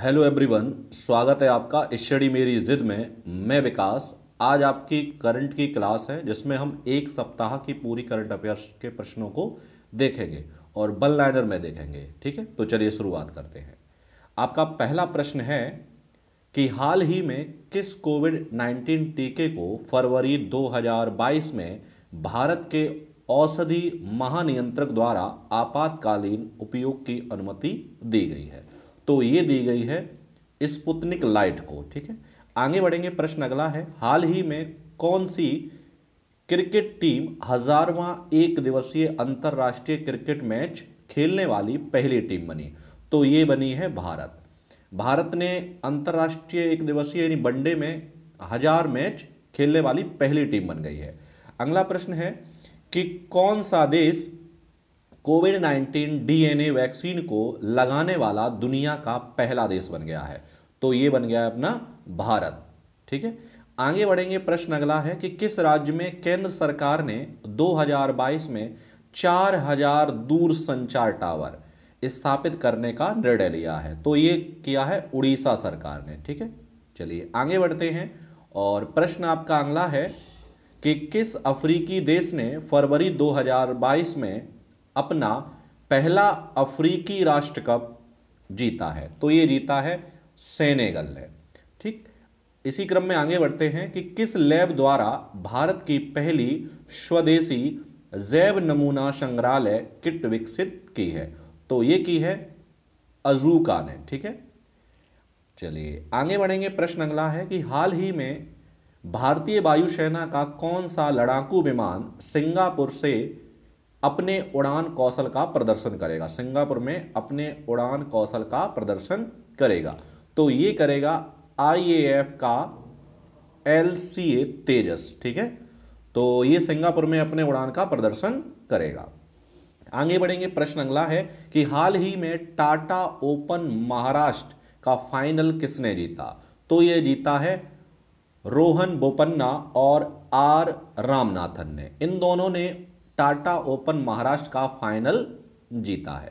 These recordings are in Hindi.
हेलो एवरीवन स्वागत है आपका स्टडी मेरी जिद में मैं विकास आज आपकी करंट की क्लास है जिसमें हम एक सप्ताह की पूरी करंट अफेयर्स के प्रश्नों को देखेंगे और बल लाइनर में देखेंगे ठीक है तो चलिए शुरुआत करते हैं आपका पहला प्रश्न है कि हाल ही में किस कोविड 19 टीके को फरवरी 2022 में भारत के औषधि महानियंत्रक द्वारा आपातकालीन उपयोग की अनुमति दी गई है तो ये दी गई है स्पुतनिक लाइट को ठीक है आगे बढ़ेंगे प्रश्न अगला है हाल ही में कौन सी क्रिकेट टीम हजारवां एक दिवसीय अंतर्राष्ट्रीय क्रिकेट मैच खेलने वाली पहली टीम बनी तो ये बनी है भारत भारत ने अंतर्राष्ट्रीय एक दिवसीय यानी वनडे में हजार मैच खेलने वाली पहली टीम बन गई है अगला प्रश्न है कि कौन सा देश कोविड 19 डीएनए वैक्सीन को लगाने वाला दुनिया का पहला देश बन गया है तो ये बन गया अपना भारत ठीक है आगे बढ़ेंगे प्रश्न अगला है कि किस राज्य में केंद्र सरकार ने 2022 में 4000 दूर संचार टावर स्थापित करने का निर्णय लिया है तो ये किया है उड़ीसा सरकार ने ठीक है चलिए आगे बढ़ते हैं और प्रश्न आपका अगला है कि किस अफ्रीकी देश ने फरवरी 2022 में अपना पहला अफ्रीकी राष्ट्र कप जीता है तो ये जीता है सेनेगल ने ठीक इसी क्रम में आगे बढ़ते हैं कि किस लैब द्वारा भारत की पहली स्वदेशी जैव नमूना संग्रहालय किट विकसित की है तो ये की है अजूका ने ठीक है चलिए आगे बढ़ेंगे प्रश्न अगला है कि हाल ही में भारतीय वायुसेना का कौन सा लड़ाकू विमान सिंगापुर से अपने उड़ान कौशल का प्रदर्शन करेगा सिंगापुर में अपने उड़ान कौशल का प्रदर्शन करेगा तो ये करेगा आईएएफ का एल सी ए तेजस ठीक है तो ये सिंगापुर में अपने उड़ान का प्रदर्शन करेगा आगे बढ़ेंगे प्रश्न अगला है कि हाल ही में टाटा ओपन महाराष्ट्र का फाइनल किसने जीता तो ये जीता है रोहन बोपन्ना और आर रामनाथन ने इन दोनों ने टाटा ओपन महाराष्ट्र का फाइनल जीता है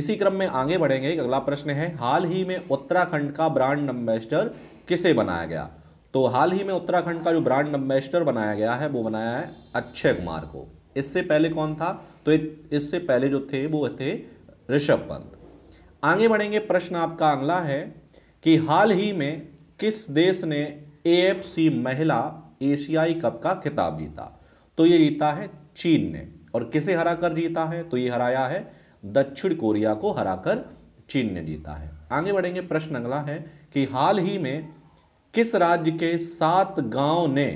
इसी क्रम में आगे बढ़ेंगे अगला प्रश्न है हाल ही में उत्तराखंड का ब्रांड एम्बेसडर किसे बनाया गया तो हाल ही में उत्तराखंड का जो ब्रांड एम्बेसडर बनाया गया है वो बनाया है अक्षय कुमार को इससे पहले कौन था तो इससे पहले जो थे वो थे ऋषभ पंत आगे बढ़ेंगे प्रश्न आपका अगला है कि हाल ही में किस देश ने ए महिला एशियाई कप का खिताब जीता तो ये जीता है चीन ने और किसे हराकर जीता है तो ये हराया है दक्षिण कोरिया को हराकर चीन ने जीता है आगे बढ़ेंगे प्रश्न अगला है कि हाल ही में किस राज्य के सात गांव ने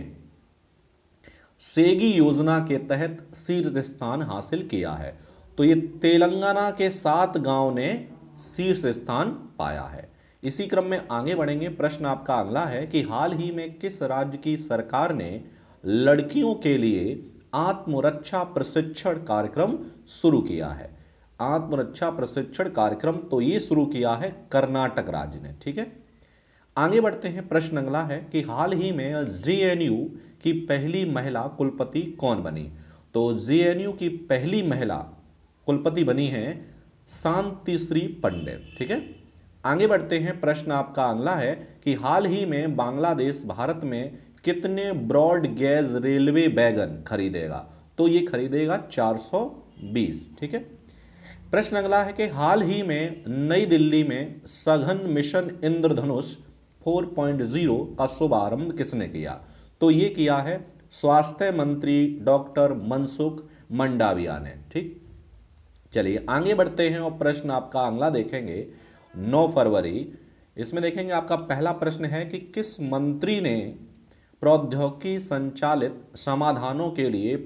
सेगी योजना के तहत शीर्ष स्थान हासिल किया है तो ये तेलंगाना के सात गांव ने शीर्ष स्थान पाया है इसी क्रम में आगे बढ़ेंगे प्रश्न आपका अगला है कि हाल ही में किस राज्य की सरकार ने लड़कियों के लिए आत्मरक्षा प्रशिक्षण कार्यक्रम शुरू किया है आत्मरक्षा प्रशिक्षण कार्यक्रम तो ये शुरू किया है कर्नाटक राज्य ने ठीक है आगे बढ़ते हैं प्रश्न अगला है कि हाल ही में जेएनयू की पहली महिला कुलपति कौन बनी तो जेएनयू की पहली महिला कुलपति बनी है शांतिश्री पंडित ठीक है आगे बढ़ते हैं प्रश्न आपका अगला है कि हाल ही में बांग्लादेश भारत में कितने ब्रॉड गैज रेलवे बैगन खरीदेगा तो ये खरीदेगा 420 ठीक है प्रश्न अगला है कि हाल ही में नई दिल्ली में सघन मिशन इंद्रधनुष 4.0 का शुभारंभ किसने किया तो ये किया है स्वास्थ्य मंत्री डॉक्टर मनसुख मंडाविया ने ठीक चलिए आगे बढ़ते हैं और प्रश्न आपका अगला देखेंगे 9 फरवरी इसमें देखेंगे आपका पहला प्रश्न है कि किस मंत्री ने प्रौद्योगिकी संचालित समाधानों के लिए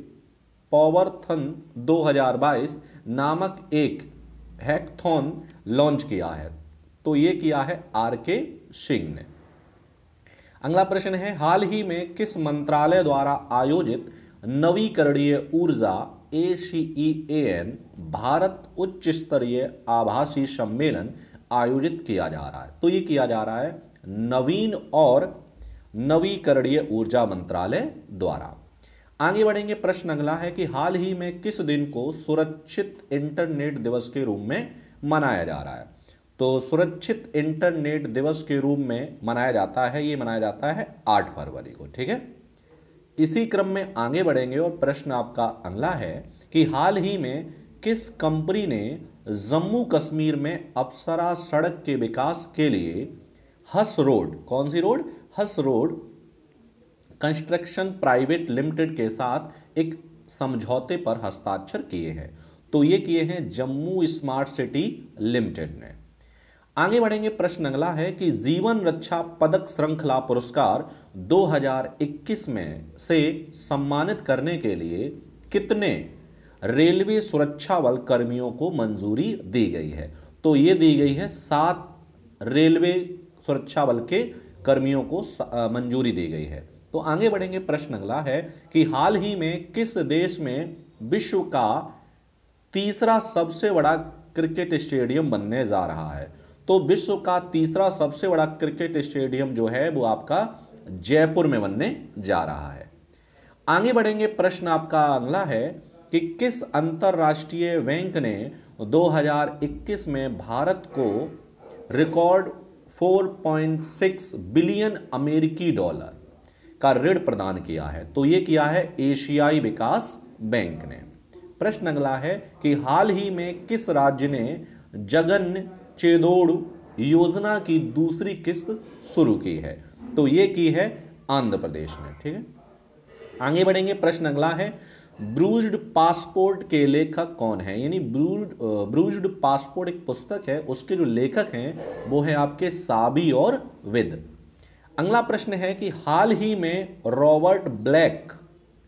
पॉवरथन 2022 नामक एक हैकथॉन लॉन्च किया है तो ये किया है आर के सिंह ने अगला प्रश्न है हाल ही में किस मंत्रालय द्वारा आयोजित नवीकरणीय ऊर्जा ए सी एन भारत उच्च स्तरीय आभासी सम्मेलन आयोजित किया जा रहा है तो ये किया जा रहा है नवीन और नवीकरणीय ऊर्जा मंत्रालय द्वारा आगे बढ़ेंगे प्रश्न अगला है कि हाल ही में किस दिन को सुरक्षित इंटरनेट दिवस के रूप में मनाया जा रहा है तो सुरक्षित इंटरनेट दिवस के रूप में मनाया जाता है ये मनाया जाता है आठ फरवरी को ठीक है इसी क्रम में आगे बढ़ेंगे और प्रश्न आपका अगला है कि हाल ही में किस कंपनी ने जम्मू कश्मीर में अप्सरा सड़क के विकास के लिए हस रोड कौन सी रोड हस रोड कंस्ट्रक्शन प्राइवेट लिमिटेड के साथ एक समझौते पर हस्ताक्षर किए हैं तो ये किए हैं जम्मू स्मार्ट सिटी लिमिटेड ने आगे बढ़ेंगे प्रश्न अगला है कि जीवन रक्षा पदक श्रृंखला पुरस्कार 2021 में से सम्मानित करने के लिए कितने रेलवे सुरक्षा बल कर्मियों को मंजूरी दी गई है तो ये दी गई है सात रेलवे सुरक्षा बल के कर्मियों को मंजूरी दी गई है तो आगे बढ़ेंगे प्रश्न अगला है कि हाल ही में किस देश में विश्व का तीसरा सबसे बड़ा क्रिकेट स्टेडियम बनने जा रहा है तो विश्व का तीसरा सबसे बड़ा क्रिकेट स्टेडियम जो है वो आपका जयपुर में बनने जा रहा है आगे बढ़ेंगे प्रश्न आपका अगला है कि किस अंतरराष्ट्रीय बैंक ने 2021 में भारत को रिकॉर्ड 4.6 बिलियन अमेरिकी डॉलर का ऋण प्रदान किया है तो यह किया है एशियाई विकास बैंक ने प्रश्न अगला है कि हाल ही में किस राज्य ने जगन चेदोड़ योजना की दूसरी किस्त शुरू की है तो यह की है आंध्र प्रदेश ने ठीक है आगे बढ़ेंगे प्रश्न अगला है ब्रूज्ड पासपोर्ट के लेखक कौन है यानी ब्रूज्ड ब्रूज्ड पासपोर्ट एक पुस्तक है उसके जो लेखक हैं वो है आपके साबी और विद अगला प्रश्न है कि हाल ही में रॉबर्ट ब्लैक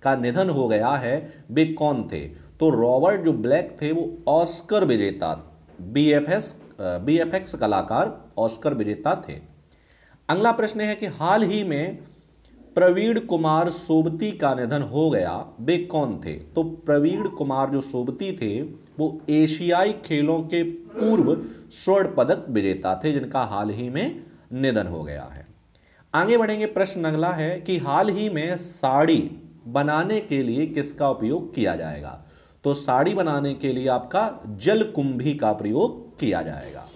का निधन हो गया है वे कौन थे तो रॉबर्ट जो ब्लैक थे वो ऑस्कर विजेता B F S B F X कलाकार ऑस्कर विजेता थे अगला प्रश्न है कि हाल ही में प्रवीण कुमार सोबती का निधन हो गया वे कौन थे तो प्रवीण कुमार जो सोबती थे वो एशियाई खेलों के पूर्व स्वर्ण पदक विजेता थे जिनका हाल ही में निधन हो गया है आगे बढ़ेंगे प्रश्न अगला है कि हाल ही में साड़ी बनाने के लिए किसका उपयोग किया जाएगा तो साड़ी बनाने के लिए आपका जलकुंभी का प्रयोग किया जाएगा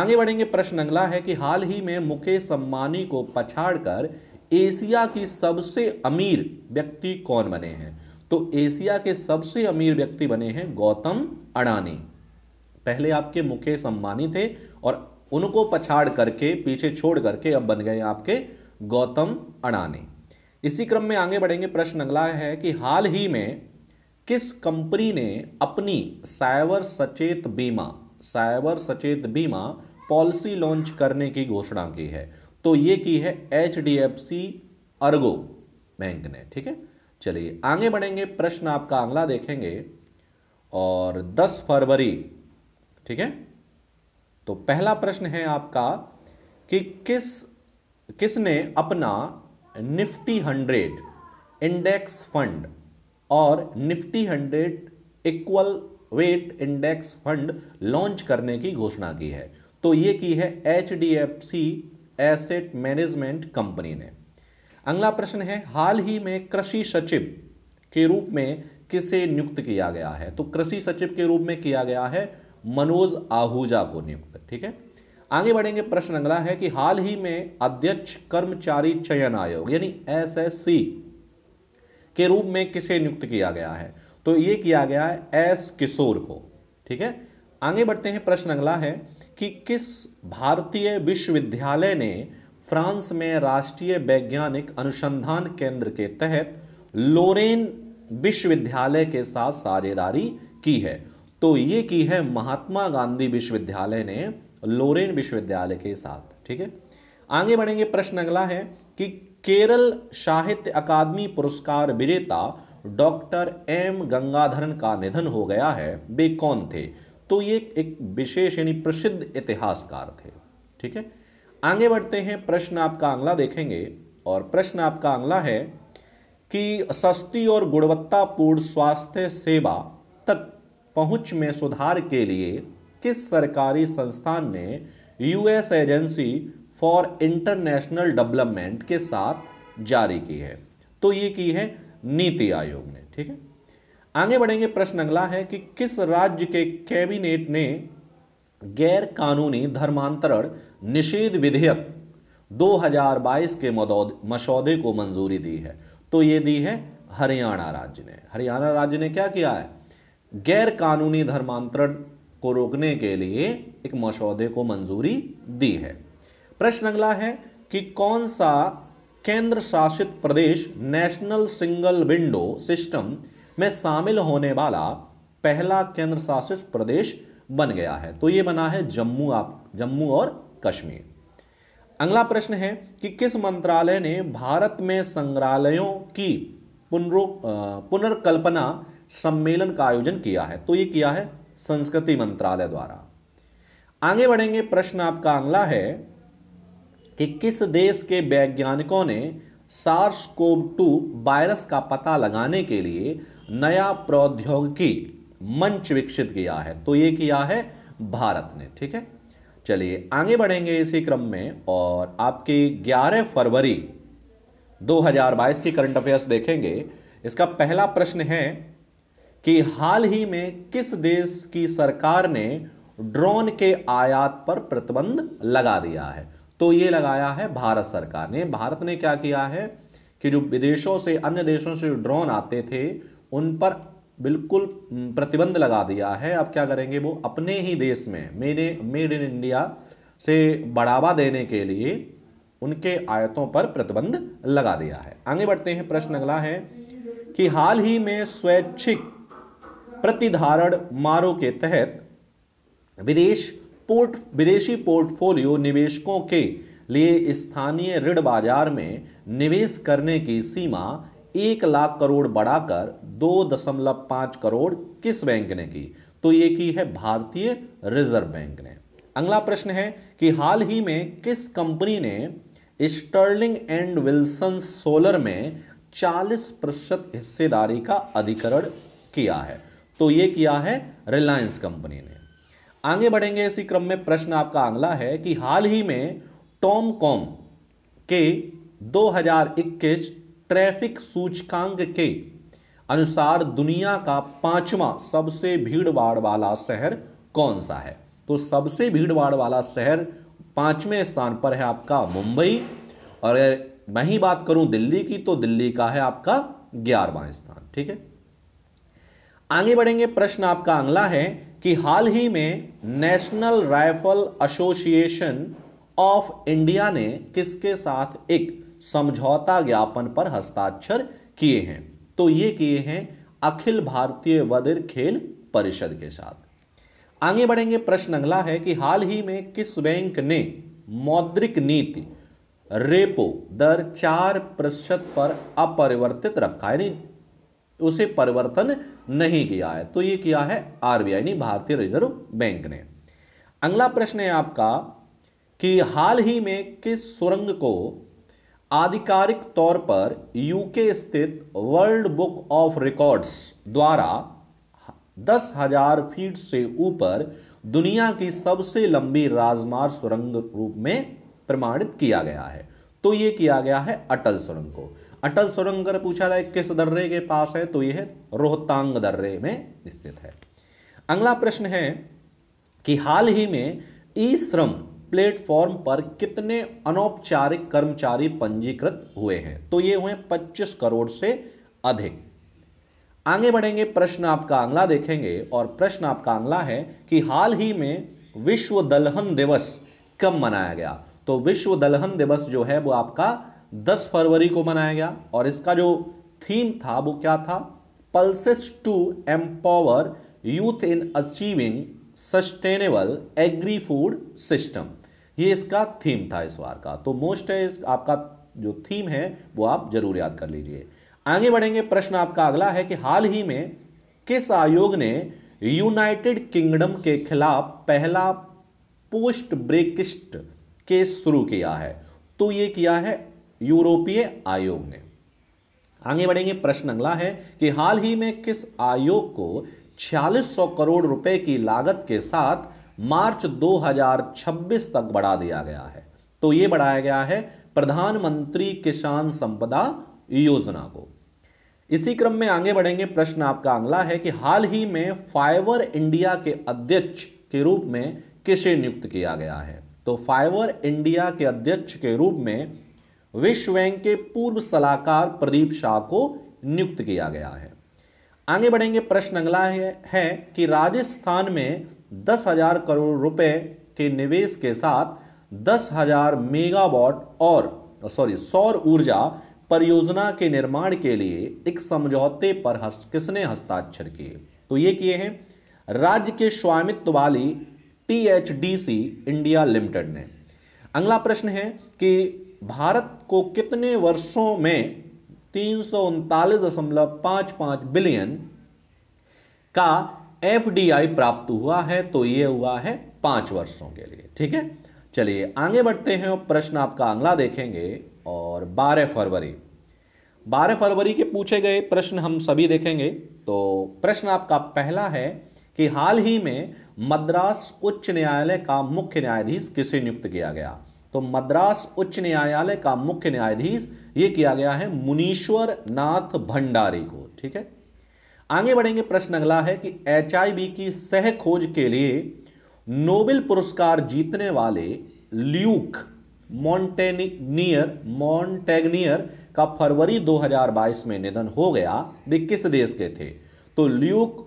आगे बढ़ेंगे प्रश्न अगला है कि हाल ही में मुकेश अंबानी को पछाड़कर एशिया की सबसे अमीर व्यक्ति कौन बने हैं तो एशिया के सबसे अमीर व्यक्ति बने हैं गौतम अडानी पहले आपके मुकेश अंबानी थे और उनको पछाड़ करके पीछे छोड़ करके अब बन गए आपके गौतम अडानी इसी क्रम में आगे बढ़ेंगे प्रश्न अगला है कि हाल ही में किस कंपनी ने अपनी साइबर सचेत बीमा साइबर सचेत बीमा पॉलिसी लॉन्च करने की घोषणा की है तो ये की है H D F C Ergo bank ने ठीक है चलिए आगे बढ़ेंगे प्रश्न आपका अगला देखेंगे और 10 फरवरी ठीक है तो पहला प्रश्न है आपका कि किस किसने अपना निफ्टी हंड्रेड इंडेक्स फंड और Nifty hundred equal weight index fund launch करने की घोषणा की है तो ये की है H D F C asset management company ने अगला प्रश्न है हाल ही में कृषि सचिव के रूप में किसे नियुक्त किया गया है तो कृषि सचिव के रूप में किया गया है मनोज आहूजा को नियुक्त ठीक है आगे बढ़ेंगे प्रश्न अगला है कि हाल ही में अध्यक्ष कर्मचारी चयन आयोग यानी एसएससी के रूप में किसे नियुक्त किया गया है तो यह किया गया है एस किशोर को ठीक है आगे बढ़ते हैं प्रश्न अगला है कि किस भारतीय विश्वविद्यालय ने फ्रांस में राष्ट्रीय वैज्ञानिक अनुसंधान केंद्र के तहत लोरेन विश्वविद्यालय के साथ साझेदारी की है तो ये की है महात्मा गांधी विश्वविद्यालय ने लोरेन विश्वविद्यालय के साथ ठीक है आगे बढ़ेंगे प्रश्न अगला है कि केरल साहित्य अकादमी पुरस्कार विजेता डॉक्टर एम गंगाधरन का निधन हो गया है वे कौन थे तो ये एक विशेष यानी प्रसिद्ध इतिहासकार थे ठीक है आगे बढ़ते हैं प्रश्न आपका अंगला देखेंगे और प्रश्न आपका आंगला है कि सस्ती और गुणवत्तापूर्ण स्वास्थ्य सेवा तक पहुंच में सुधार के लिए किस सरकारी संस्थान ने US agency for international development के साथ जारी की है तो ये की है नीति आयोग ने ठीक है आगे बढ़ेंगे प्रश्न अगला है कि किस राज्य के कैबिनेट ने गैर कानूनी धर्मांतरण निषेध विधेयक 2022 के मसौदे को मंजूरी दी है तो ये दी है हरियाणा राज्य ने हरियाणा राज्य ने क्या किया है गैर कानूनी धर्मांतरण को रोकने के लिए एक मसौदे को मंजूरी दी है प्रश्न अगला है कि कौन सा केंद्र शासित प्रदेश नेशनल सिंगल विंडो सिस्टम में शामिल होने वाला पहला केंद्र शासित प्रदेश बन गया है तो ये बना है जम्मू आप जम्मू और कश्मीर अगला प्रश्न है कि किस मंत्रालय ने भारत में संग्रहालयों की पुनरो पुनर्कल्पना सम्मेलन का आयोजन किया है तो ये किया है संस्कृति मंत्रालय द्वारा आगे बढ़ेंगे प्रश्न आपका अगला है कि किस देश के वैज्ञानिकों ने सार्स कोव टू वायरस का पता लगाने के लिए नया प्रौद्योगिकी मंच विकसित किया है तो ये किया है भारत ने ठीक है चलिए आगे बढ़ेंगे इसी क्रम में और आपकी 11 फरवरी 2022 की करंट अफेयर्स देखेंगे इसका पहला प्रश्न है कि हाल ही में किस देश की सरकार ने ड्रोन के आयात पर प्रतिबंध लगा दिया है तो ये लगाया है भारत सरकार ने भारत ने क्या किया है कि जो विदेशों से अन्य देशों से जो ड्रोन आते थे उन पर बिल्कुल प्रतिबंध लगा दिया है अब क्या करेंगे वो अपने ही देश में मेरे मेड इन इंडिया से बढ़ावा देने के लिए उनके आयतों पर प्रतिबंध लगा दिया है आगे बढ़ते हैं प्रश्न अगला है कि हाल ही में स्वैच्छिक प्रतिधारण मारो के तहत विदेश पोर्ट विदेशी पोर्टफोलियो निवेशकों के लिए स्थानीय ऋण बाजार में निवेश करने की सीमा एक लाख करोड़ बढ़ाकर दो दशमलव पांच करोड़ किस बैंक ने की तो ये की है भारतीय रिजर्व बैंक ने अगला प्रश्न है कि हाल ही में किस कंपनी ने स्टर्लिंग एंड विल्सन सोलर में 40 प्रतिशत हिस्सेदारी का अधिकरण किया है तो ये किया है रिलायंस कंपनी ने आगे बढ़ेंगे इसी क्रम में प्रश्न आपका अगला है कि हाल ही में टॉम कॉम के 2021 ट्रैफिक सूचकांक के अनुसार दुनिया का पांचवा सबसे भीड़ भाड़ वाला शहर कौन सा है तो सबसे भीड़ भाड़ वाला शहर पांचवें स्थान पर है आपका मुंबई और मैं ही बात करूं दिल्ली की तो दिल्ली का है आपका ग्यारहवा स्थान ठीक है आगे बढ़ेंगे प्रश्न आपका अगला है कि हाल ही में national rifle association of India ने किसके साथ एक समझौता ज्ञापन पर हस्ताक्षर किए हैं तो ये किए हैं अखिल भारतीय वधिर खेल परिषद के साथ आगे बढ़ेंगे प्रश्न अगला है कि हाल ही में किस बैंक ने मौद्रिक नीति रेपो दर चार प्रतिशत पर अपरिवर्तित रखा यानी उसे परिवर्तन नहीं किया है तो यह किया है आरबीआई भारतीय रिजर्व बैंक ने अगला प्रश्न है आपका कि हाल ही में किस सुरंग को आधिकारिक तौर पर यूके स्थित वर्ल्ड बुक ऑफ रिकॉर्ड्स द्वारा दस हजार फीट से ऊपर दुनिया की सबसे लंबी राजमार्ग सुरंग रूप में प्रमाणित किया गया है तो यह किया गया है अटल सुरंग को अटल सुरंग अगर पूछा जाए किस दर्रे के पास है तो यह रोहतांग दर्रे में स्थित है अगला प्रश्न है कि हाल ही में ई श्रम प्लेटफॉर्म पर कितने अनौपचारिक कर्मचारी पंजीकृत हुए हैं तो ये हुए 25 करोड़ से अधिक आगे बढ़ेंगे प्रश्न आपका अंगला देखेंगे और प्रश्न आपका अंगला है कि हाल ही में विश्व दलहन दिवस कब मनाया गया तो विश्व दलहन दिवस जो है वो आपका 10 फरवरी को मनाया गया और इसका जो थीम था वो क्या था pulses to empower youth in achieving sustainable agri food system ये इसका थीम था इस बार का तो मोस्ट है इस आपका जो थीम है वो आप जरूर याद कर लीजिए आगे बढ़ेंगे प्रश्न आपका अगला है कि हाल ही में किस आयोग ने यूनाइटेड किंगडम के खिलाफ पहला पोस्ट ब्रेकिस्ट केस शुरू किया है तो ये किया है यूरोपीय आयोग ने आगे बढ़ेंगे प्रश्न अगला है कि हाल ही में किस आयोग को छियालीस करोड़ रुपए की लागत के साथ मार्च 2026 तक बढ़ा दिया गया है तो यह बढ़ाया गया है प्रधानमंत्री किसान संपदा योजना को इसी क्रम में आगे बढ़ेंगे प्रश्न आपका अगला है कि हाल ही में फाइवर इंडिया के अध्यक्ष के रूप में किसे नियुक्त किया गया है तो फाइवर इंडिया के अध्यक्ष के रूप में विश्व बैंक के पूर्व सलाहकार प्रदीप शाह को नियुक्त किया गया है आगे बढ़ेंगे प्रश्न अगला है, है कि राजस्थान में दस हजार करोड़ रुपए के निवेश के साथ दस हजार मेगावाट और सॉरी सौर ऊर्जा परियोजना के निर्माण के लिए एक समझौते पर हस, किसने हस्ताक्षर किए तो ये किए हैं राज्य के स्वामित्व वाली टीएचडीसी इंडिया लिमिटेड ने अगला प्रश्न है कि भारत को कितने वर्षों में तीन बिलियन का एफ प्राप्त हुआ है तो यह हुआ है पांच वर्षों के लिए ठीक है चलिए आगे बढ़ते हैं और प्रश्न आपका अगला देखेंगे और 12 फरवरी 12 फरवरी के पूछे गए प्रश्न हम सभी देखेंगे तो प्रश्न आपका पहला है कि हाल ही में मद्रास उच्च न्यायालय का मुख्य न्यायाधीश किसे नियुक्त किया गया तो मद्रास उच्च न्यायालय का मुख्य न्यायाधीश यह किया गया है मुनीश्वर नाथ भंडारी को ठीक है आगे बढ़ेंगे प्रश्न अगला है कि एच की सह खोज के लिए नोबेल पुरस्कार जीतने वाले ल्यूक मॉन्टेनियर मॉन्टेगनियर का फरवरी 2022 में निधन हो गया वे किस देश के थे तो ल्यूक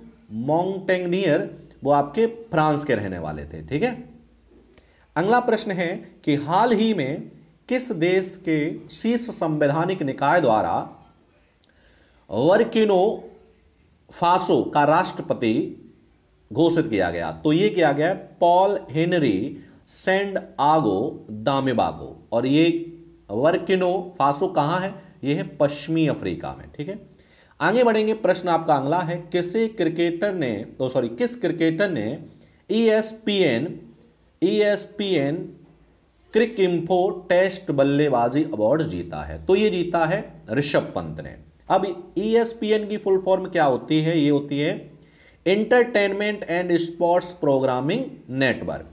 मॉन्टेगनियर वो आपके फ्रांस के रहने वाले थे ठीक है अगला प्रश्न है कि हाल ही में किस देश के शीर्ष संवैधानिक निकाय द्वारा वर्किनो फासो का राष्ट्रपति घोषित किया गया तो ये किया गया पॉल हेनरी सेंड आगो दामेबागो और ये वर्किनो फासो कहाँ है ये है पश्चिमी अफ्रीका में ठीक है आगे बढ़ेंगे प्रश्न आपका अगला है किसे क्रिकेटर ने तो सॉरी किस क्रिकेटर ने E S P N E S P N cricinfo test बल्लेबाजी अवार्ड जीता है तो ये जीता है ऋषभ पंत ने अब ईएसपीएन e की फुल फॉर्म क्या होती है ये होती है entertainment and sports programming network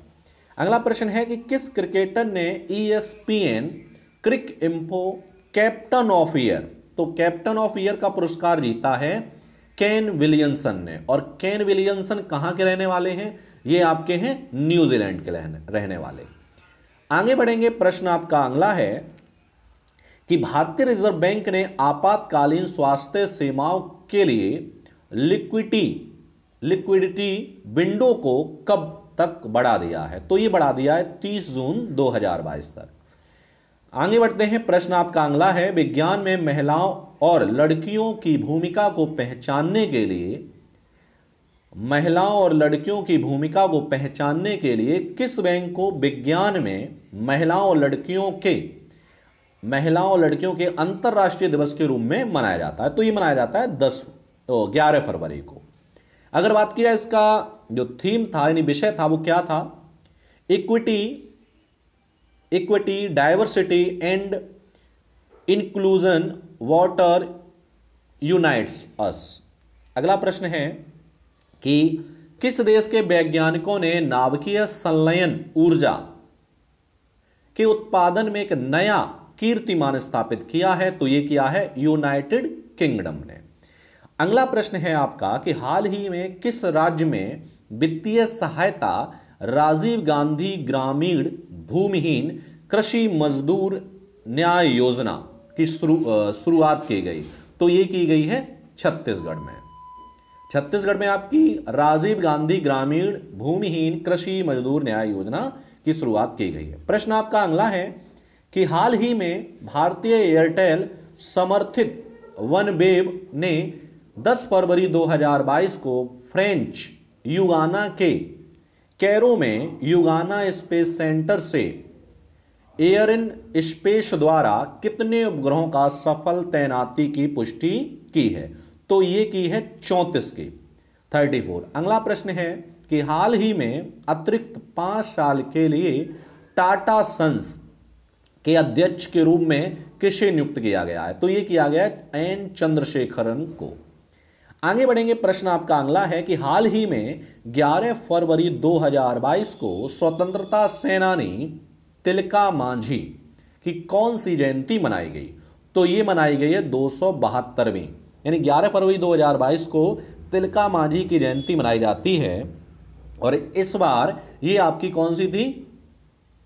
अगला प्रश्न है कि किस क्रिकेटर ने N cricinfo captain of year तो कैप्टन ऑफ ईयर का पुरस्कार जीता है केन विलियमसन ने और केन विलियमसन कहाँ के रहने वाले हैं ये आपके हैं न्यूजीलैंड के रहने रहने वाले आगे बढ़ेंगे प्रश्न आपका अगला है कि भारतीय रिजर्व बैंक ने आपातकालीन स्वास्थ्य सेवाओं के लिए लिक्विटी लिक्विडिटी विंडो को कब तक बढ़ा दिया है तो ये बढ़ा दिया है 30 जून 2022 तक आगे बढ़ते हैं प्रश्न आपका अगला है विज्ञान में महिलाओं और लड़कियों की भूमिका को पहचानने के लिए महिलाओं और लड़कियों की भूमिका को पहचानने के लिए किस बैंक को विज्ञान में महिलाओं और लड़कियों के महिलाओं और लड़कियों के अंतर्राष्ट्रीय दिवस के रूप में मनाया जाता है तो ये मनाया जाता है दस तो ग्यारह फरवरी को अगर बात की जाए इसका जो थीम था यानी विषय था वो क्या था equity equity diversity and inclusion water unites us अगला प्रश्न है कि किस देश के वैज्ञानिकों ने नाभिकीय संलयन ऊर्जा के उत्पादन में एक नया कीर्तिमान स्थापित किया है तो ये किया है यूनाइटेड किंगडम ने अगला प्रश्न है आपका कि हाल ही में किस राज्य में वित्तीय सहायता राजीव गांधी ग्रामीण भूमिहीन कृषि मजदूर न्याय योजना की शुरुआत की गई तो ये की गई है छत्तीसगढ़ में छत्तीसगढ़ में आपकी राजीव गांधी ग्रामीण भूमिहीन कृषि मजदूर न्याय योजना की शुरुआत की गई है प्रश्न आपका अगला है कि हाल ही में भारतीय एयरटेल समर्थित वन बेब ने 10 फरवरी 2022 को फ्रेंच युगाना के कैरो में युगाना स्पेस सेंटर से एयर इन स्पेस द्वारा कितने उपग्रहों का सफल तैनाती की पुष्टि की है तो ये की है चौंतीस की थर्टी फोर अगला प्रश्न है कि हाल ही में अतिरिक्त पांच साल के लिए टाटा सन्स के अध्यक्ष के रूप में किसे नियुक्त किया गया है तो ये किया गया है एन चंद्रशेखरन को आगे बढ़ेंगे प्रश्न आपका अगला है कि हाल ही में 11 फरवरी 2022 को स्वतंत्रता सेनानी तिलका मांझी की कौन सी जयंती मनाई गई तो ये मनाई गई है दो बहत्तरवीं यानी 11 फरवरी 2022 को तिलका मांझी की जयंती मनाई जाती है और इस बार ये आपकी कौन सी थी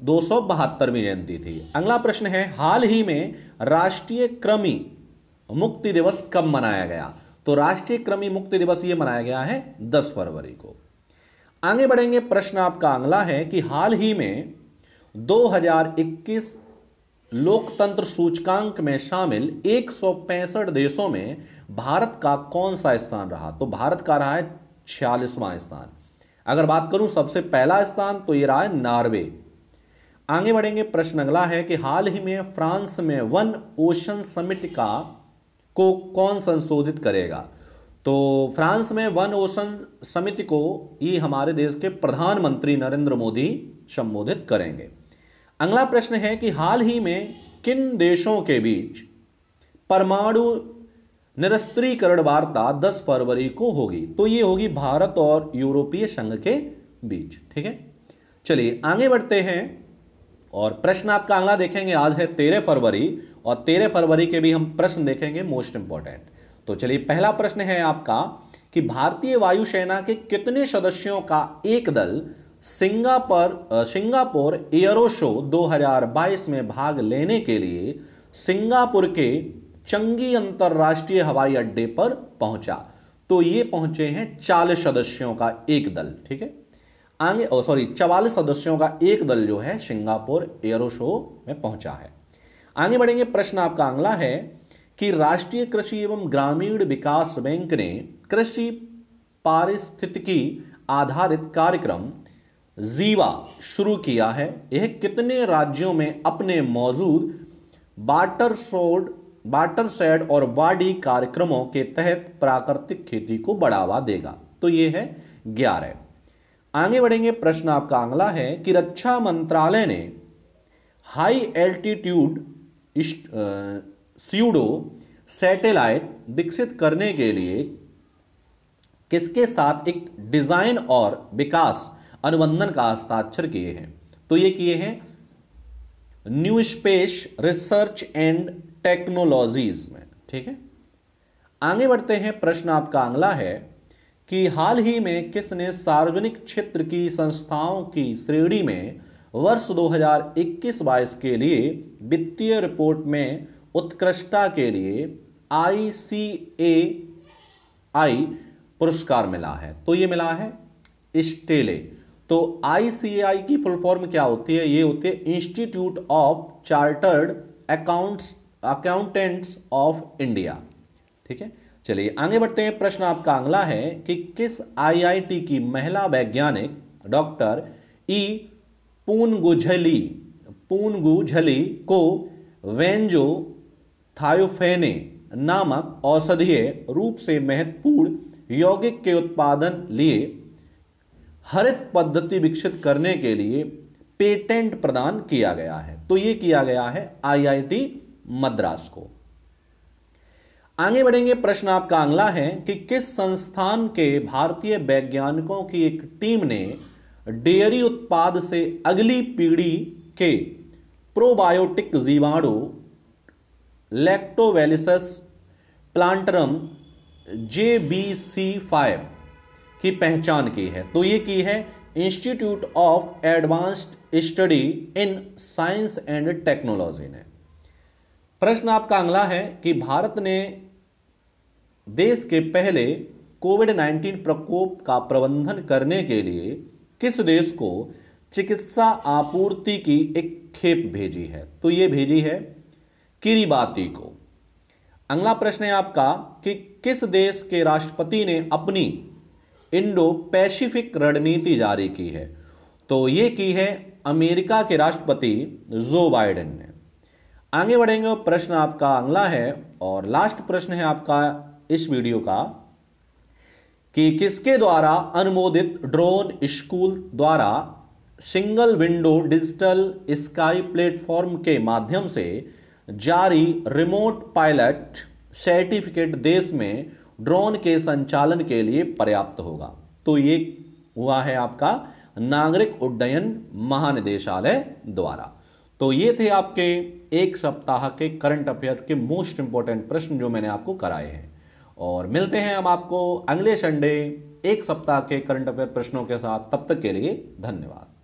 दो बहत्तरवीं जयंती थी अगला प्रश्न है हाल ही में राष्ट्रीय क्रमी मुक्ति दिवस कब मनाया गया तो राष्ट्रीय क्रमी मुक्ति दिवस यह मनाया गया है 10 फरवरी को आगे बढ़ेंगे प्रश्न आपका अगला है कि हाल ही में 2021 लोकतंत्र सूचकांक में शामिल एक देशों में भारत का कौन सा स्थान रहा तो भारत का रहा है छियालीसवां स्थान अगर बात करूं सबसे पहला स्थान तो यह रहा है नॉर्वे आगे बढ़ेंगे प्रश्न अगला है कि हाल ही में फ्रांस में वन ओशन समिट का को कौन संशोधित करेगा तो फ्रांस में वन ओशन समिति को ये हमारे देश के प्रधानमंत्री नरेंद्र मोदी संबोधित करेंगे अगला प्रश्न है कि हाल ही में किन देशों के बीच परमाणु निरस्त्रीकरण वार्ता 10 फरवरी को होगी तो ये होगी भारत और यूरोपीय संघ के बीच ठीक है चलिए आगे बढ़ते हैं और प्रश्न आपका अगला देखेंगे आज है तेरह फरवरी और तेरह फरवरी के भी हम प्रश्न देखेंगे मोस्ट इंपॉर्टेंट तो चलिए पहला प्रश्न है आपका कि भारतीय वायुसेना के कितने सदस्यों का एक दल सिंगापुर सिंगापुर एयरो शो 2022 में भाग लेने के लिए सिंगापुर के चंगी अंतरराष्ट्रीय हवाई अड्डे पर पहुंचा तो ये पहुंचे हैं चालीस सदस्यों का एक दल ठीक है आगे और सॉरी चवालीस सदस्यों का एक दल जो है सिंगापुर एयरो शो में पहुंचा है आगे बढ़ेंगे प्रश्न आपका अगला है कि राष्ट्रीय कृषि एवं ग्रामीण विकास बैंक ने कृषि पारिस्थितिकी आधारित कार्यक्रम जीवा शुरू किया है यह कितने राज्यों में अपने मौजूद बाटर सोड बाटर सेड और वाडी कार्यक्रमों के तहत प्राकृतिक खेती को बढ़ावा देगा तो यह है ग्यारह आगे बढ़ेंगे प्रश्न आपका आंगला है कि रक्षा मंत्रालय ने हाई एल्टीट्यूड स्यूडो सैटेलाइट विकसित करने के लिए किसके साथ एक डिज़ाइन और विकास अनुबंधन का हस्ताक्षर किए हैं तो ये किए हैं new space research and technologies में ठीक है आगे बढ़ते हैं प्रश्न आपका आंगला है कि हाल ही में किसने सार्वजनिक क्षेत्र की संस्थाओं की श्रेणी में वर्ष 2021-22 के लिए वित्तीय रिपोर्ट में उत्कृष्टता के लिए आई सी ए आई पुरस्कार मिला है तो ये मिला है स्टेले तो आई सी आई की फुल फॉर्म क्या होती है ये होती है institute of chartered accounts accountants of India ठीक है चलिए आगे बढ़ते हैं प्रश्न आपका अगला है कि किस आईआईटी की महिला वैज्ञानिक डॉक्टर ई पूनगुझली पूनगुझली को वेंजो थायोफेने नामक औषधीय रूप से महत्वपूर्ण यौगिक के उत्पादन लिए हरित पद्धति विकसित करने के लिए पेटेंट प्रदान किया गया है तो ये किया गया है आईआईटी मद्रास को आगे बढ़ेंगे प्रश्न आपका अगला है कि किस संस्थान के भारतीय वैज्ञानिकों की एक टीम ने डेयरी उत्पाद से अगली पीढ़ी के प्रोबायोटिक जीवाणु लैक्टोवेलिसस प्लांटरम जे बी सी फाइव की पहचान की है तो ये की है institute of advanced study in science and technology ने प्रश्न आपका अगला है कि भारत ने देश के पहले कोविड 19 प्रकोप का प्रबंधन करने के लिए किस देश को चिकित्सा आपूर्ति की एक खेप भेजी है तो ये भेजी है किरीबाती को अगला प्रश्न है आपका कि किस देश के राष्ट्रपति ने अपनी इंडो पैसिफिक रणनीति जारी की है तो ये की है अमेरिका के राष्ट्रपति जो बाइडेन ने आगे बढ़ेंगे प्रश्न आपका अगला है और लास्ट प्रश्न है आपका इस वीडियो का कि किसके द्वारा अनुमोदित ड्रोन स्कूल द्वारा single window digital sky platform के माध्यम से जारी रिमोट पायलट सर्टिफिकेट देश में ड्रोन के संचालन के लिए पर्याप्त होगा तो ये हुआ है आपका नागरिक उड्डयन महानिदेशालय द्वारा तो ये थे आपके एक सप्ताह के करंट अफेयर के मोस्ट इंपॉर्टेंट प्रश्न जो मैंने आपको कराए हैं और मिलते हैं हम आपको अगले संडे एक सप्ताह के करंट अफेयर प्रश्नों के साथ तब तक के लिए धन्यवाद